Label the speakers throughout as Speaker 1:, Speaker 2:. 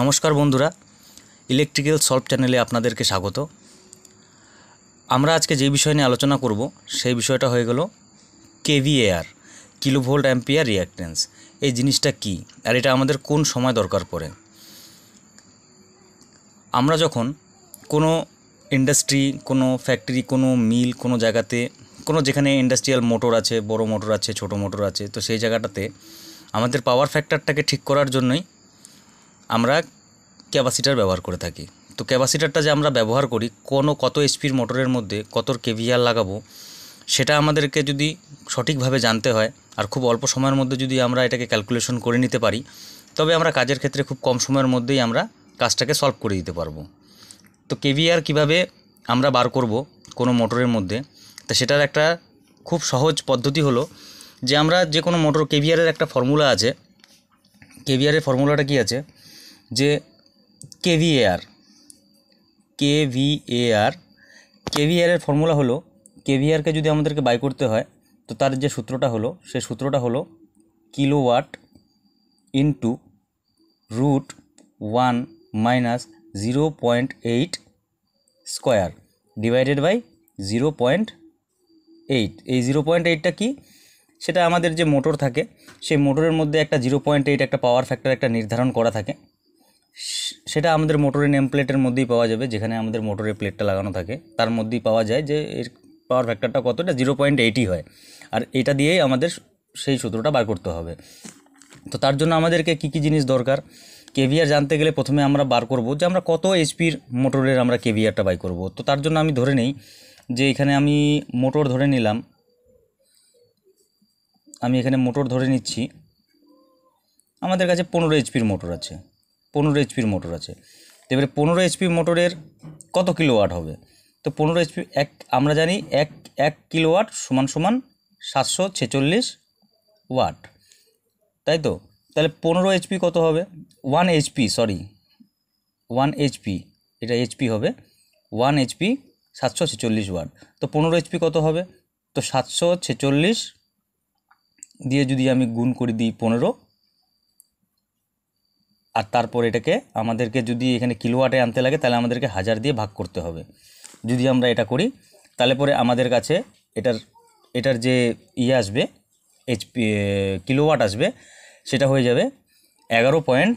Speaker 1: নমস্কার বন্ধুরা electrical solve চ্যানেলে আপনাদেরকে স্বাগত আমরা আজকে যে বিষয় নিয়ে আলোচনা করব সেই বিষয়টা হয়ে গেল কেভিএআর কিলোভোল্ট অ্যাম্পিয়ার রিয়াক্টেন্স এই জিনিসটা কি আর এটা আমাদের কোন সময় দরকার পড়ে আমরা যখন কোনো ইন্ডাস্ট্রি কোনো ফ্যাক্টরি কোনো মিল কোনো জায়গাতে কোনো যেখানে ইন্ডাস্ট্রিয়াল মোটর আছে বড় মোটর আছে ছোট মোটর আছে তো সেই জায়গাটাতে আমাদের পাওয়ার ফ্যাক্টরটাকে ঠিক করার জন্যই আমরা ক্যাপাসিটার ব্যবহার করে থাকি তো ক্যাপাসিটারটা যে আমরা ব্যবহার করি কোনো কত এসপির মোটরের মধ্যে কতর কেভিআর লাগাবো সেটা আমাদেরকে যদি সঠিকভাবে জানতে হয় আর খুব অল্প সময়ের মধ্যে যদি আমরা এটাকে ক্যালকুলেশন করে নিতে পারি তবে আমরা কাজের ক্ষেত্রে খুব কম সময়ের মধ্যেই আমরা কাজটাকে সলভ করে দিতে পারবো তো কেভিআর কিভাবে আমরা বার করব কোনো মোটরের মধ্যে তো সেটার একটা খুব সহজ পদ্ধতি হলো যে আমরা যে কোনো মোটর কেভিআরের একটা ফর্মুলা আছে কেভিআরের ফর্মুলাটা কি আছে যে কেভিএআর কেভিএআর কেভিআরের ফর্মুলা হলো কেভিআরকে যদি আমাদেরকে বাই করতে হয় তো তার যে সূত্রটা হলো সে সূত্রটা হলো kilowatt into root one minus zero point eight square divided by zero point eight এই জিরো পয়েন্ট এইটটা কি সেটা আমাদের যে মোটর থাকে সেই মোটরের মধ্যে একটা জিরো পয়েন্ট এইট একটা পাওয়ার ফ্যাক্টর একটা নির্ধারণ করা থাকে সেটা আমাদের মোটরের নেম প্লেটের মধ্যেই পাওয়া যাবে যেখানে আমাদের মোটরের প্লেটটা লাগানো থাকে তার মধ্যেই পাওয়া যায় যে এর পাওয়ার ফ্যাক্টরটা কতটা জিরো পয়েন্ট এইটই হয় আর এটা দিয়েই আমাদের সেই সূত্রটা বার করতে হবে তো তার জন্য আমাদেরকে কী কী জিনিস দরকার কেভিআর জানতে গেলে প্রথমে আমরা বার করব যে আমরা কত এইচপির মোটরের আমরা কেভিআরটা বাই করব তো তার জন্য আমি ধরে নেই যে এখানে আমি মোটর ধরে নিলাম আমি এখানে মোটর ধরে নিচ্ছি আমাদের কাছে পনেরো এইচপির মোটর আছে পনেরো এইচপির মোটর আছে তো এবারে পনেরো এইচপি মোটরের কত কিলোওয়াট হবে তো পনেরো এইচপি এক আমরা জানি এক এক কিলোওয়াট সমান সমান সাতশো ছেচল্লিশ ওয়াট তাই তো তাহলে পনেরো এইচপি কত হবে one HP sorry one HP এটা এইচপি হবে ওয়ান এইচপি সাতশো ছেচল্লিশ ওয়াট তো পনেরো এইচপি কত হবে তো সাতশো ছেচল্লিশ দিয়ে যদি আমি গুণ করে দিই পনেরো আর তারপর এটাকে আমাদেরকে যদি এখানে কিলোয়াটে আনতে লাগে তাহলে আমাদেরকে হাজার দিয়ে ভাগ করতে হবে যদি আমরা এটা করি তাহলে পরে আমাদের কাছে এটার এটার যে ইয়ে আসবে এইচপি কিলোওয়াট আসবে সেটা হয়ে যাবে এগারো পয়েন্ট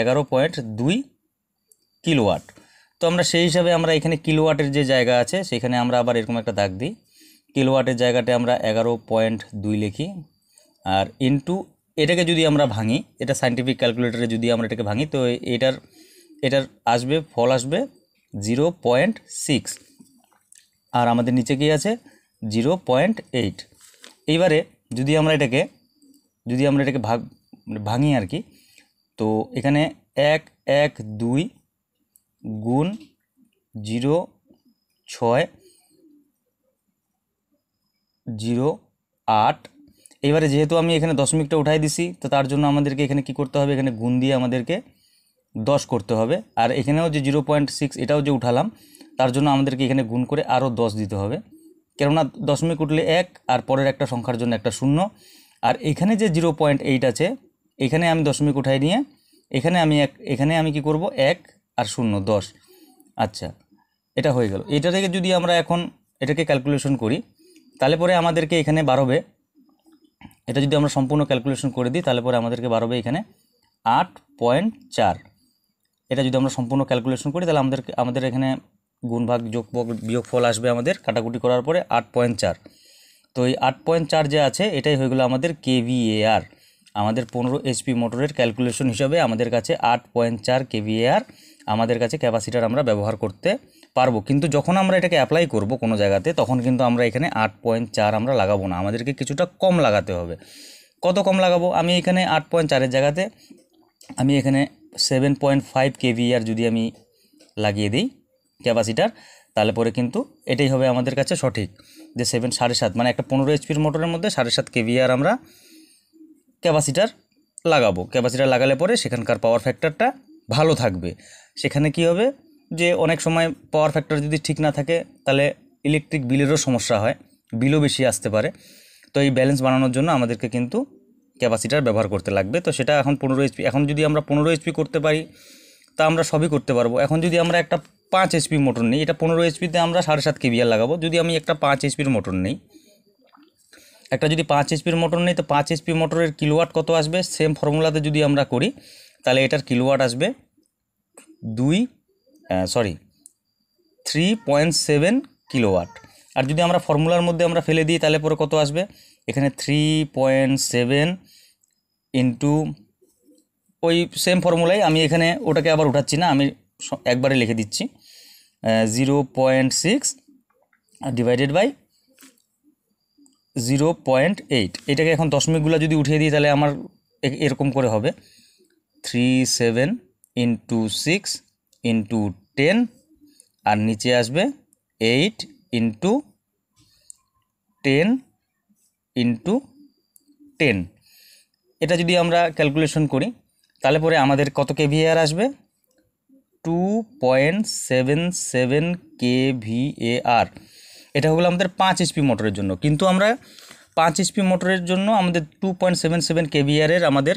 Speaker 1: এগারো পয়েন্ট দুই কিলোওয়াট তো আমরা সেই হিসাবে আমরা এখানে কিলোওয়াটের যে জায়গা আছে সেখানে আমরা আবার এরকম একটা দাগ দিই কিলোওয়াটের জায়গাটা আমরা এগারো পয়েন্ট দুই লিখি আর ইনটু এটাকে যদি আমরা ভাঙি এটা সাইন্টিফিক ক্যালকুলেটারে যদি আমরা এটাকে ভাঙি তো এটার এটার আসবে ফল আসবে জিরো পয়েন্ট সিক্স আর আমাদের নিচে কী আছে জিরো পয়েন্ট এইট এইবারে যদি আমরা এটাকে যদি আমরা এটাকে ভাগ ভাঙি আর কি তো এখানে এক এক দুই গুণ জিরো ছয় জিরো আট এবারে যেহেতু আমি এখানে দশমিকটা উঠাই দিছি তো তার জন্য আমাদেরকে এখানে কি করতে হবে এখানে গুণ দিয়ে আমাদেরকে দশ করতে হবে আর এখানেও যে জিরো পয়েন্ট সিক্স এটাও যে উঠালাম তার জন্য আমাদেরকে এখানে গুণ করে আরও দশ দিতে হবে কেননা দশমিক উঠলে এক আর পরের একটা সংখ্যার জন্য একটা শূন্য আর এখানে যে জিরো পয়েন্ট এইট আছে এখানে আমি দশমিক উঠাই নিয়ে এখানে আমি এক এখানে আমি কি করব এক আর শূন্য দশ আচ্ছা এটা হয়ে গেল এটা থেকে যদি আমরা এখন এটাকে ক্যালকুলেশন করি তাহলে পরে আমাদেরকে এখানে বাড়বে এটা যদি আমরা সম্পূর্ণ ক্যালকুলেশন করে দিই তাহলে পরে আমাদেরকে বাড়বে এখানে আট পয়েন্ট চার এটা যদি আমরা সম্পূর্ণ ক্যালকুলেশন করি তাহলে আমাদের আমাদের এখানে গুণভাগ যোগ বিয়োগ ফল আসবে আমাদের কাটাকুটি করার পরে আট পয়েন্ট চার তো এই আট পয়েন্ট চার যে আছে এটাই হয়ে গেলো আমাদের কেভিএআর আমাদের পনেরো এইচপি মোটরের ক্যালকুলেশন হিসাবে আমাদের কাছে আট পয়েন্ট চার কেভিএআর আমাদের কাছে ক্যাপাসিটার আমরা ব্যবহার করতে পারবো কিন্তু যখন আমরা এটাকে অ্যাপ্লাই করব কোনো জায়গাতে তখন কিন্তু আমরা এখানে আট পয়েন্ট চার আমরা লাগাবো না আমাদেরকে কিছুটা কম লাগাতে হবে কত কম লাগাবো আমি এখানে আট পয়েন্ট চারের জায়গাতে আমি এখানে সেভেন পয়েন্ট ফাইভ আর যদি আমি লাগিয়ে দিই ক্যাপাসিটার তাহলে পরে কিন্তু এটাই হবে আমাদের কাছে সঠিক যে সেভেন সাড়ে সাত মানে একটা পনেরো এইচপির মোটরের মধ্যে সাড়ে সাত আর আমরা ক্যাপাসিটার লাগাবো ক্যাপাসিটার লাগালে পরে সেখানকার পাওয়ার ফ্যাক্টরটা ভালো থাকবে সেখানে কি হবে যে অনেক সময় পাওয়ার ফ্যাক্টর যদি ঠিক না থাকে তাহলে ইলেকট্রিক বিলেরও সমস্যা হয় বিলও বেশি আসতে পারে তো এই ব্যালেন্স বানানোর জন্য আমাদেরকে কিন্তু ক্যাপাসিটার ব্যবহার করতে লাগবে তো সেটা এখন পনেরো এইচপি এখন যদি আমরা পনেরো এইচপি করতে পারি তা আমরা সবই করতে পারবো এখন যদি আমরা একটা পাঁচ এইচপি মোটর নিই এটা পনেরো এইচপিতে আমরা সাড়ে সাত কেবিআর লাগাবো যদি আমি একটা পাঁচ এইচপির মোটর নিই একটা যদি পাঁচ এইচপির মোটর নেই তো পাঁচ এইচপি মোটরের কিলোওয়াট কত আসবে সেম ফর্মুলাতে যদি আমরা করি তাহলে এটার কিলোওয়াট আসবে দুই sorry three point seven kilowatt আর যদি আমরা ফর্মুলার মধ্যে আমরা ফেলে দিই তাহলে পরে কত আসবে এখানে থ্রি পয়েন্ট সেভেন ইন্টু ওই সেম ফর্মুলাই আমি এখানে ওটাকে আবার উঠাচ্ছি না আমি একবারে লিখে দিচ্ছি zero point six divided by zero point eight এটাকে এখন দশমিকগুলো যদি উঠিয়ে দিই তাহলে আমার এরকম করে হবে three seven into six into ten আর নিচে আসবে eight into ten into ten এটা যদি আমরা ক্যালকুলেশন করি তাহলে পরে আমাদের কত কেভিআর আসবে two point seven seven KVAR এটা হলো আমাদের পাঁচ এইচপি মোটরের জন্য কিন্তু আমরা পাঁচ এইচপি মোটরের জন্য আমাদের টু পয়েন্ট সেভেন সেভেন কেভিআরের আমাদের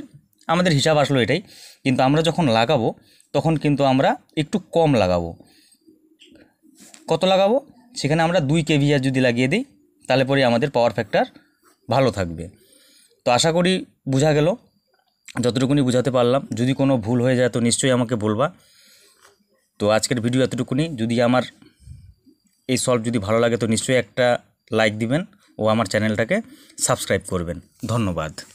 Speaker 1: আমাদের হিসাব আসলো এটাই কিন্তু আমরা যখন লাগাবো তখন কিন্তু আমরা একটু কম লাগাবো কত লাগাবো সেখানে আমরা দুই কেভিআর যদি লাগিয়ে দিই তাহলে পরে আমাদের পাওয়ার ফ্যাক্টর ভালো থাকবে তো আশা করি বোঝা গেল যতটুকুনি বোঝাতে পারলাম যদি কোনো ভুল হয়ে যায় তো নিশ্চয়ই আমাকে বলবা তো আজকের ভিডিও এতটুকুনি যদি আমার এই সলভ যদি ভালো লাগে তো নিশ্চয়ই একটা লাইক দিবেন ও আমার চ্যানেলটাকে সাবস্ক্রাইব করবেন ধন্যবাদ